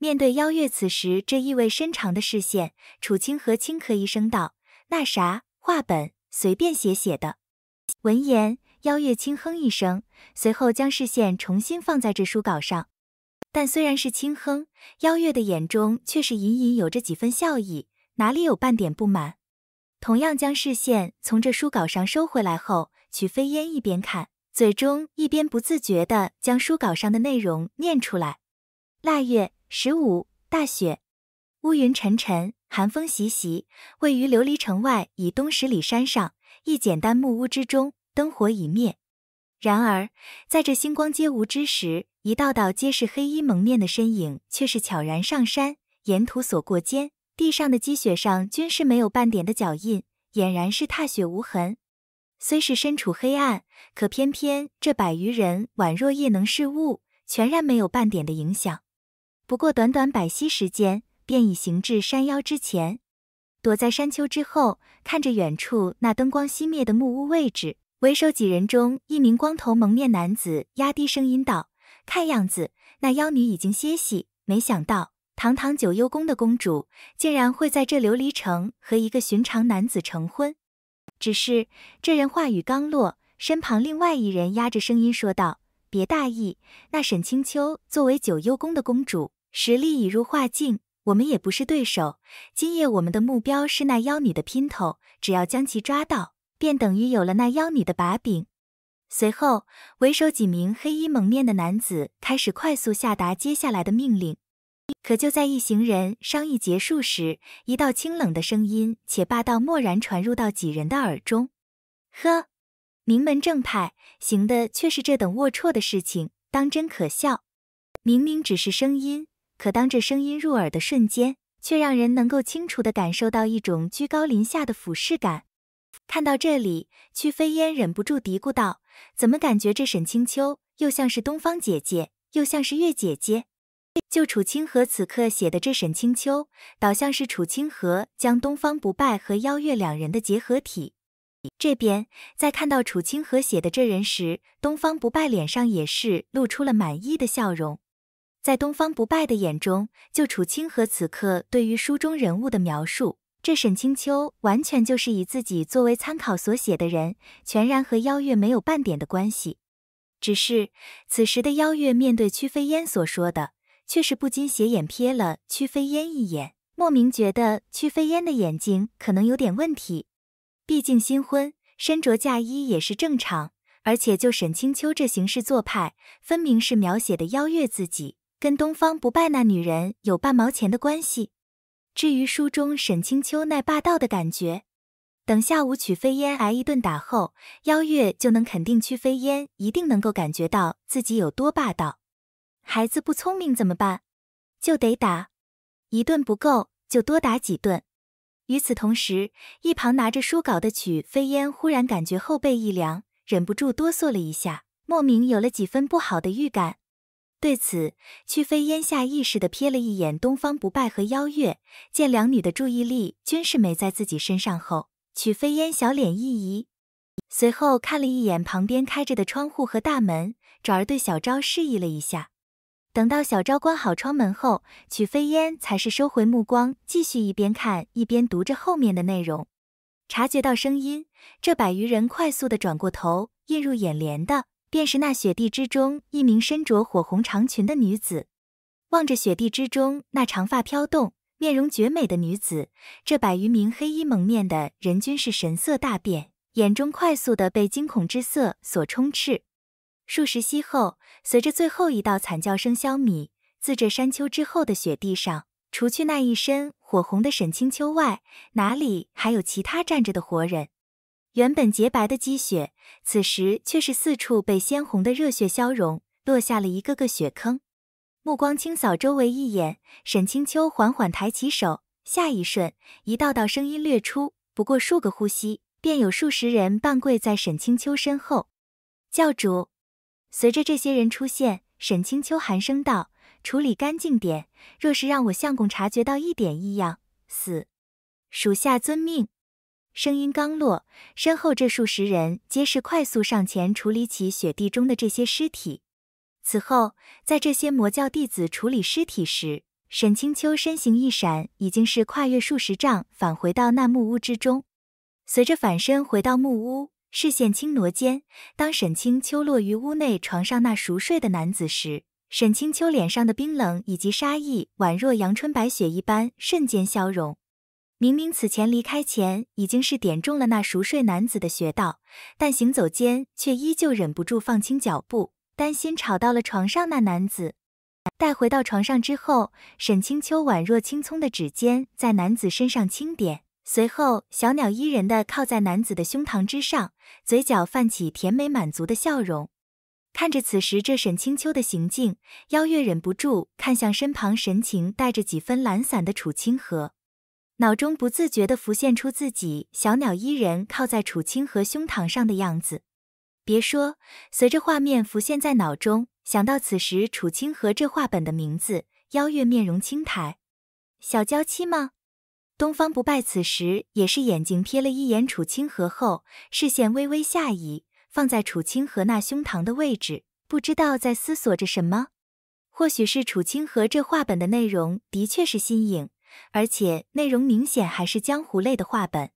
面对邀月此时这意味深长的视线，楚清河轻咳一声道：“那啥，话本随便写写的。”闻言，邀月轻哼一声，随后将视线重新放在这书稿上。但虽然是轻哼，邀月的眼中却是隐隐有着几分笑意，哪里有半点不满？同样将视线从这书稿上收回来后，曲飞烟一边看，嘴中一边不自觉地将书稿上的内容念出来。腊月。十五大雪，乌云沉沉，寒风习习。位于琉璃城外以东十里山上一简单木屋之中，灯火已灭。然而，在这星光皆无之时，一道道皆是黑衣蒙面的身影却是悄然上山，沿途所过间地上的积雪上均是没有半点的脚印，俨然是踏雪无痕。虽是身处黑暗，可偏偏这百余人宛若夜能视物，全然没有半点的影响。不过短短百息时间，便已行至山腰之前，躲在山丘之后，看着远处那灯光熄灭的木屋位置。为首几人中，一名光头蒙面男子压低声音道：“看样子那妖女已经歇息。没想到，堂堂九幽宫的公主，竟然会在这琉璃城和一个寻常男子成婚。”只是这人话语刚落，身旁另外一人压着声音说道：“别大意，那沈清秋作为九幽宫的公主。”实力已入化境，我们也不是对手。今夜我们的目标是那妖女的姘头，只要将其抓到，便等于有了那妖女的把柄。随后，为首几名黑衣蒙面的男子开始快速下达接下来的命令。可就在一行人商议结束时，一道清冷的声音且霸道蓦然传入到几人的耳中：“呵，名门正派行的却是这等龌龊的事情，当真可笑。明明只是声音。”可当这声音入耳的瞬间，却让人能够清楚的感受到一种居高临下的俯视感。看到这里，曲飞燕忍不住嘀咕道：“怎么感觉这沈清秋又像是东方姐姐，又像是月姐姐？”就楚清河此刻写的这沈清秋，倒像是楚清河将东方不败和邀月两人的结合体。这边在看到楚清河写的这人时，东方不败脸上也是露出了满意的笑容。在东方不败的眼中，就楚清河此刻对于书中人物的描述，这沈清秋完全就是以自己作为参考所写的人，全然和邀月没有半点的关系。只是此时的邀月面对屈飞烟所说的，却是不禁斜眼瞥了屈飞烟一眼，莫名觉得屈飞烟的眼睛可能有点问题。毕竟新婚身着嫁衣也是正常，而且就沈清秋这行事做派，分明是描写的邀月自己。跟东方不败那女人有半毛钱的关系？至于书中沈清秋那霸道的感觉，等下午曲飞烟挨一顿打后，邀月就能肯定曲飞烟一定能够感觉到自己有多霸道。孩子不聪明怎么办？就得打，一顿不够就多打几顿。与此同时，一旁拿着书稿的曲飞烟忽然感觉后背一凉，忍不住哆嗦了一下，莫名有了几分不好的预感。对此，曲飞烟下意识地瞥了一眼东方不败和邀月，见两女的注意力均是没在自己身上后，曲飞烟小脸一移，随后看了一眼旁边开着的窗户和大门，转而对小昭示意了一下。等到小昭关好窗门后，曲飞烟才是收回目光，继续一边看一边读着后面的内容。察觉到声音，这百余人快速的转过头，映入眼帘的。便是那雪地之中一名身着火红长裙的女子，望着雪地之中那长发飘动、面容绝美的女子，这百余名黑衣蒙面的人均是神色大变，眼中快速的被惊恐之色所充斥。数十息后，随着最后一道惨叫声消弭，自这山丘之后的雪地上，除去那一身火红的沈清秋外，哪里还有其他站着的活人？原本洁白的积雪，此时却是四处被鲜红的热血消融，落下了一个个雪坑。目光清扫周围一眼，沈清秋缓缓抬起手，下一瞬，一道道声音掠出，不过数个呼吸，便有数十人半跪在沈清秋身后。教主，随着这些人出现，沈清秋寒声道：“处理干净点，若是让我相公察觉到一点异样，死。”属下遵命。声音刚落，身后这数十人皆是快速上前处理起雪地中的这些尸体。此后，在这些魔教弟子处理尸体时，沈清秋身形一闪，已经是跨越数十丈返回到那木屋之中。随着返身回到木屋，视线轻挪间，当沈清秋落于屋内床上那熟睡的男子时，沈清秋脸上的冰冷以及杀意，宛若阳春白雪一般，瞬间消融。明明此前离开前已经是点中了那熟睡男子的穴道，但行走间却依旧忍不住放轻脚步，担心吵到了床上那男子。待回到床上之后，沈清秋宛若青葱的指尖在男子身上轻点，随后小鸟依人的靠在男子的胸膛之上，嘴角泛起甜美满足的笑容。看着此时这沈清秋的行径，邀月忍不住看向身旁神情带着几分懒散的楚清河。脑中不自觉地浮现出自己小鸟依人靠在楚清河胸膛上的样子。别说，随着画面浮现在脑中，想到此时楚清河这画本的名字“邀月”，面容轻抬，小娇妻吗？东方不败此时也是眼睛瞥了一眼楚清河后，视线微微下移，放在楚清河那胸膛的位置，不知道在思索着什么。或许是楚清河这画本的内容的确是新颖。而且内容明显还是江湖类的话本，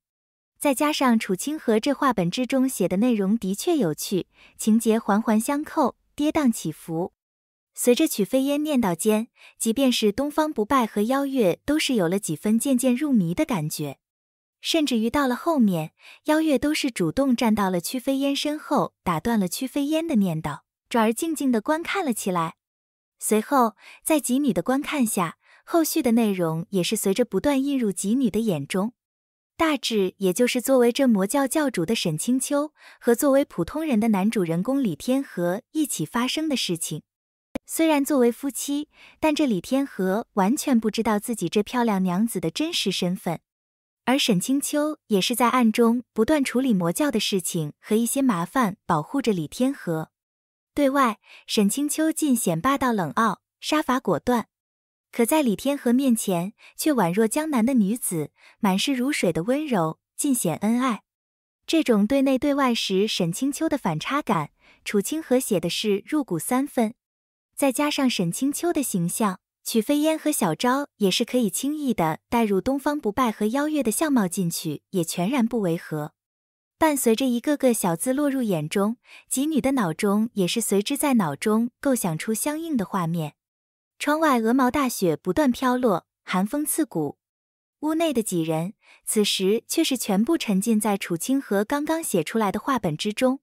再加上楚清河这话本之中写的内容的确有趣，情节环环相扣，跌宕起伏。随着曲飞烟念叨间，即便是东方不败和邀月都是有了几分渐渐入迷的感觉，甚至于到了后面，邀月都是主动站到了曲飞烟身后，打断了曲飞烟的念叨，转而静静的观看了起来。随后在几米的观看下。后续的内容也是随着不断映入吉女的眼中，大致也就是作为这魔教教主的沈清秋和作为普通人的男主人公李天和一起发生的事情。虽然作为夫妻，但这李天和完全不知道自己这漂亮娘子的真实身份，而沈清秋也是在暗中不断处理魔教的事情和一些麻烦，保护着李天和。对外，沈清秋尽显霸道冷傲，杀伐果断。可在李天河面前，却宛若江南的女子，满是如水的温柔，尽显恩爱。这种对内对外时沈清秋的反差感，楚清河写的是入骨三分。再加上沈清秋的形象，曲飞烟和小昭也是可以轻易的带入东方不败和邀月的相貌进去，也全然不违和。伴随着一个个小字落入眼中，吉女的脑中也是随之在脑中构想出相应的画面。窗外鹅毛大雪不断飘落，寒风刺骨。屋内的几人此时却是全部沉浸在楚清河刚刚写出来的话本之中。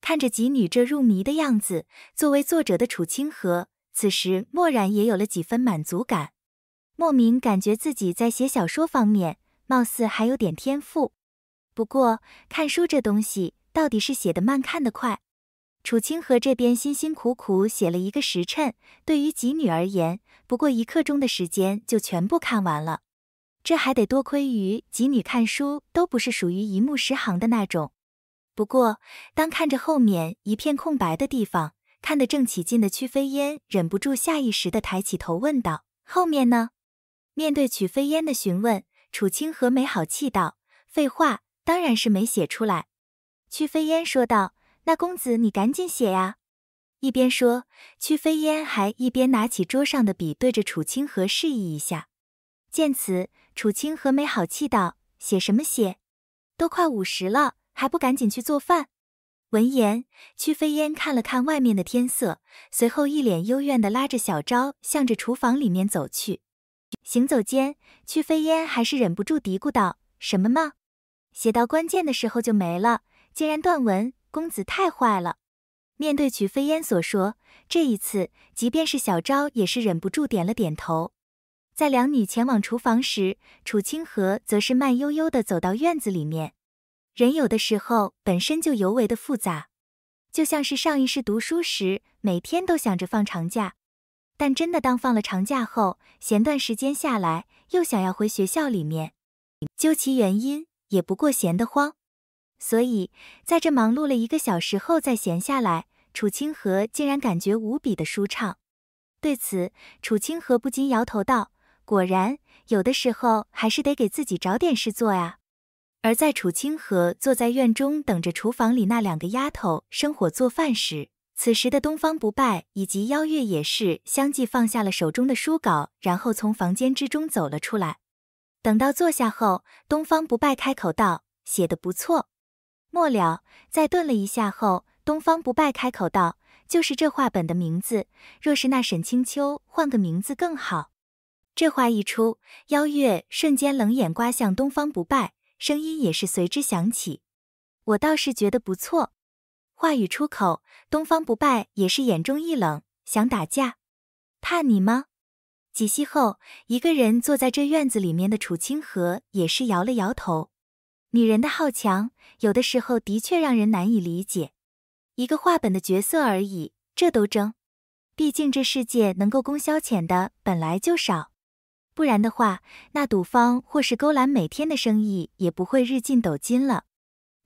看着几女这入迷的样子，作为作者的楚清河此时蓦然也有了几分满足感。莫名感觉自己在写小说方面貌似还有点天赋。不过看书这东西到底是写的慢，看得快。楚清河这边辛辛苦苦写了一个时辰，对于吉女而言，不过一刻钟的时间就全部看完了。这还得多亏于吉女看书都不是属于一目十行的那种。不过，当看着后面一片空白的地方，看得正起劲的曲飞烟忍不住下意识的抬起头问道：“后面呢？”面对曲飞烟的询问，楚清河没好气道：“废话，当然是没写出来。”曲飞烟说道。那公子，你赶紧写呀！一边说，屈飞烟还一边拿起桌上的笔，对着楚清河示意一下。见此，楚清河没好气道：“写什么写？都快午时了，还不赶紧去做饭？”闻言，屈飞烟看了看外面的天色，随后一脸幽怨地拉着小昭，向着厨房里面走去。行走间，屈飞烟还是忍不住嘀咕道：“什么嘛，写到关键的时候就没了，竟然断文。”公子太坏了。面对曲飞烟所说，这一次，即便是小昭也是忍不住点了点头。在两女前往厨房时，楚清河则是慢悠悠的走到院子里面。人有的时候本身就尤为的复杂，就像是上一世读书时，每天都想着放长假，但真的当放了长假后，闲段时间下来，又想要回学校里面。究其原因，也不过闲得慌。所以，在这忙碌了一个小时后，再闲下来，楚清河竟然感觉无比的舒畅。对此，楚清河不禁摇头道：“果然，有的时候还是得给自己找点事做呀。”而在楚清河坐在院中等着厨房里那两个丫头生火做饭时，此时的东方不败以及邀月也是相继放下了手中的书稿，然后从房间之中走了出来。等到坐下后，东方不败开口道：“写的不错。”末了，再顿了一下后，东方不败开口道：“就是这话本的名字。若是那沈清秋换个名字更好。”这话一出，邀月瞬间冷眼刮向东方不败，声音也是随之响起：“我倒是觉得不错。”话语出口，东方不败也是眼中一冷，想打架？怕你吗？几息后，一个人坐在这院子里面的楚清河也是摇了摇头。女人的好强，有的时候的确让人难以理解。一个画本的角色而已，这都争？毕竟这世界能够供消遣的本来就少，不然的话，那赌坊或是勾栏每天的生意也不会日进斗金了。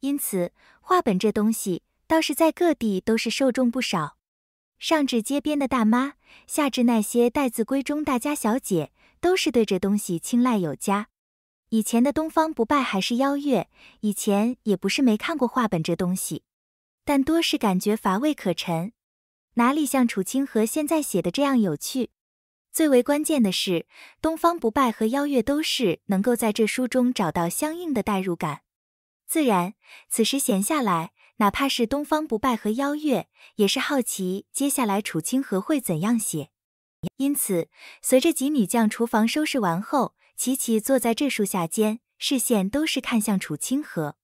因此，画本这东西，倒是在各地都是受众不少。上至街边的大妈，下至那些待字闺中大家小姐，都是对这东西青睐有加。以前的东方不败还是邀月，以前也不是没看过画本这东西，但多是感觉乏味可陈，哪里像楚清河现在写的这样有趣？最为关键的是，东方不败和邀月都是能够在这书中找到相应的代入感。自然，此时闲下来，哪怕是东方不败和邀月，也是好奇接下来楚清河会怎样写。因此，随着吉女将厨房收拾完后。琪琪坐在这树下间，视线都是看向楚清河。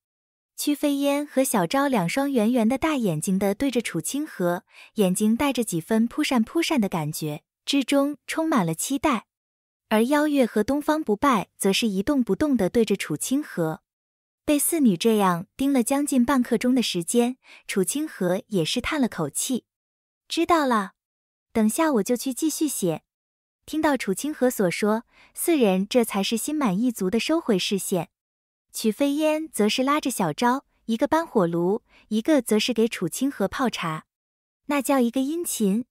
曲飞燕和小昭两双圆圆的大眼睛的对着楚清河，眼睛带着几分扑扇扑扇的感觉之中充满了期待。而邀月和东方不败则是一动不动的对着楚清河。被四女这样盯了将近半刻钟的时间，楚清河也是叹了口气，知道了。等下我就去继续写。听到楚清河所说，四人这才是心满意足的收回视线。曲飞燕则是拉着小昭，一个搬火炉，一个则是给楚清河泡茶，那叫一个殷勤。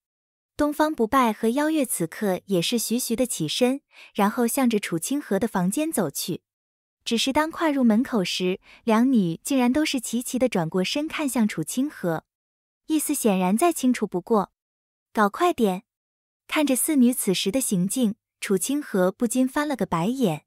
东方不败和邀月此刻也是徐徐的起身，然后向着楚清河的房间走去。只是当跨入门口时，两女竟然都是齐齐的转过身看向楚清河，意思显然再清楚不过，搞快点。看着四女此时的行径，楚清河不禁翻了个白眼。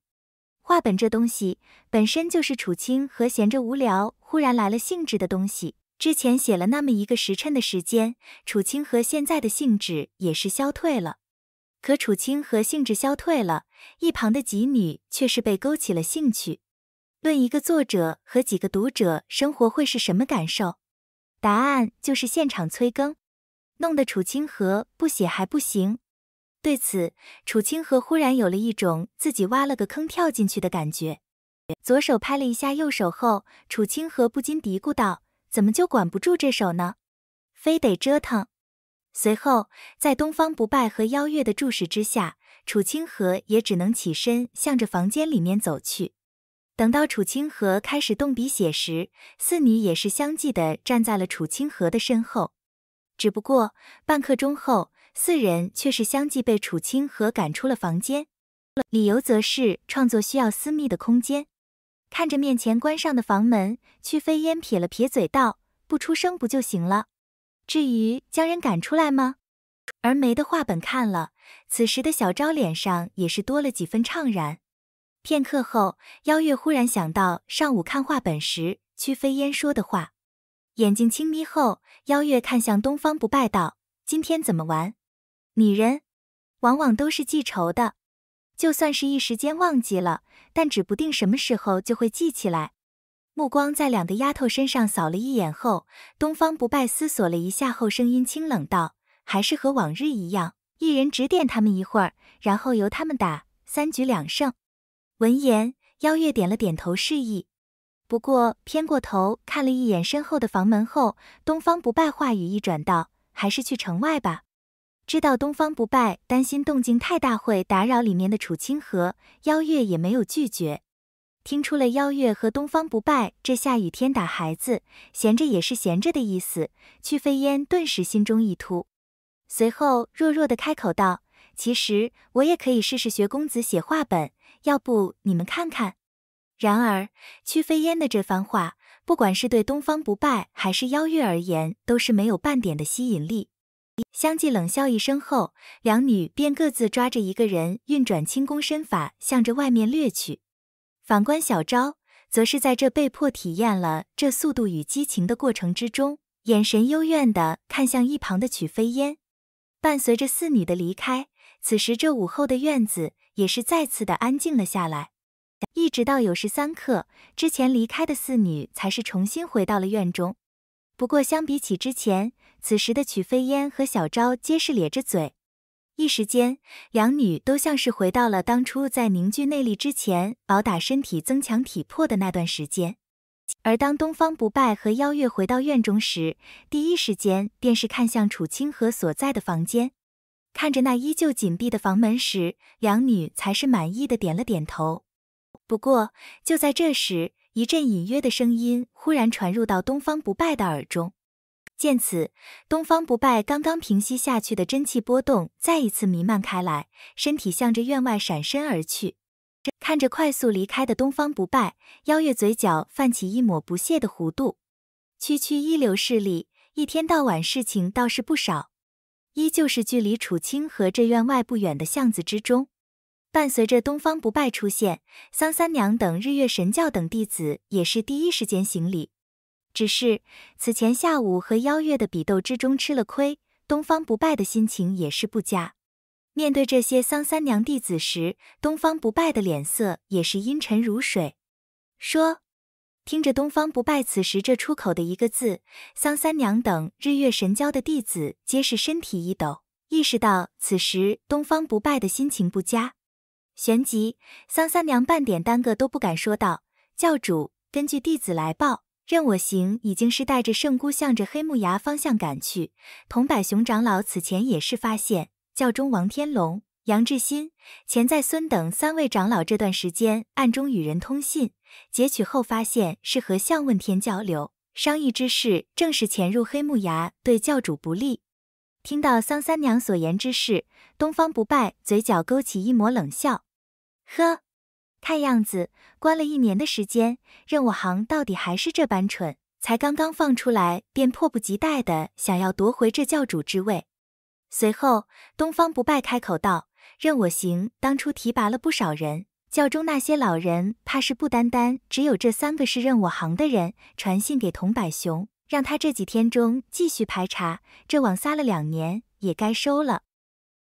话本这东西本身就是楚清河闲着无聊忽然来了兴致的东西。之前写了那么一个时辰的时间，楚清河现在的兴致也是消退了。可楚清河兴致消退了，一旁的几女却是被勾起了兴趣。论一个作者和几个读者生活会是什么感受？答案就是现场催更。弄得楚清河不写还不行。对此，楚清河忽然有了一种自己挖了个坑跳进去的感觉。左手拍了一下右手后，楚清河不禁嘀咕道：“怎么就管不住这手呢？非得折腾。”随后，在东方不败和邀月的注视之下，楚清河也只能起身向着房间里面走去。等到楚清河开始动笔写时，四女也是相继的站在了楚清河的身后。只不过半刻钟后，四人却是相继被楚清河赶出了房间，理由则是创作需要私密的空间。看着面前关上的房门，屈飞烟撇了撇嘴道：“不出声不就行了？至于将人赶出来吗？”而梅的话本看了，此时的小昭脸上也是多了几分怅然。片刻后，邀月忽然想到上午看画本时屈飞烟说的话。眼睛轻眯后，邀月看向东方不败道：“今天怎么玩？女人往往都是记仇的，就算是一时间忘记了，但指不定什么时候就会记起来。”目光在两个丫头身上扫了一眼后，东方不败思索了一下后，声音清冷道：“还是和往日一样，一人指点他们一会儿，然后由他们打，三局两胜。”闻言，邀月点了点头示意。不过偏过头看了一眼身后的房门后，东方不败话语一转道：“还是去城外吧。”知道东方不败担心动静太大会打扰里面的楚清河，邀月也没有拒绝。听出了邀月和东方不败这下雨天打孩子，闲着也是闲着的意思，去飞烟顿时心中一突，随后弱弱的开口道：“其实我也可以试试学公子写画本，要不你们看看？”然而，曲飞烟的这番话，不管是对东方不败还是邀月而言，都是没有半点的吸引力。相继冷笑一声后，两女便各自抓着一个人，运转轻功身法，向着外面掠去。反观小昭，则是在这被迫体验了这速度与激情的过程之中，眼神幽怨的看向一旁的曲飞烟。伴随着四女的离开，此时这午后的院子也是再次的安静了下来。一直到酉时三刻之前离开的四女才是重新回到了院中，不过相比起之前，此时的曲飞烟和小昭皆是咧着嘴，一时间两女都像是回到了当初在凝聚内力之前，饱打身体增强体魄的那段时间。而当东方不败和邀月回到院中时，第一时间便是看向楚清河所在的房间，看着那依旧紧闭的房门时，两女才是满意的点了点头。不过，就在这时，一阵隐约的声音忽然传入到东方不败的耳中。见此，东方不败刚刚平息下去的真气波动再一次弥漫开来，身体向着院外闪身而去。看着快速离开的东方不败，妖月嘴角泛起一抹不屑的弧度。区区一流势力，一天到晚事情倒是不少。依旧是距离楚清河这院外不远的巷子之中。伴随着东方不败出现，桑三娘等日月神教等弟子也是第一时间行礼。只是此前下午和邀月的比斗之中吃了亏，东方不败的心情也是不佳。面对这些桑三娘弟子时，东方不败的脸色也是阴沉如水。说，听着东方不败此时这出口的一个字，桑三娘等日月神教的弟子皆是身体一抖，意识到此时东方不败的心情不佳。旋即，桑三娘半点耽搁都不敢，说道：“教主，根据弟子来报，任我行已经是带着圣姑向着黑木崖方向赶去。童百雄长老此前也是发现，教中王天龙、杨志新、钱在孙等三位长老这段时间暗中与人通信，截取后发现是和向问天交流，商议之事正是潜入黑木崖对教主不利。”听到桑三娘所言之事，东方不败嘴角勾起一抹冷笑。呵，看样子关了一年的时间，任我行到底还是这般蠢，才刚刚放出来便迫不及待的想要夺回这教主之位。随后，东方不败开口道：“任我行当初提拔了不少人，教中那些老人怕是不单单只有这三个是任我行的人。”传信给童百雄，让他这几天中继续排查，这网撒了两年，也该收了。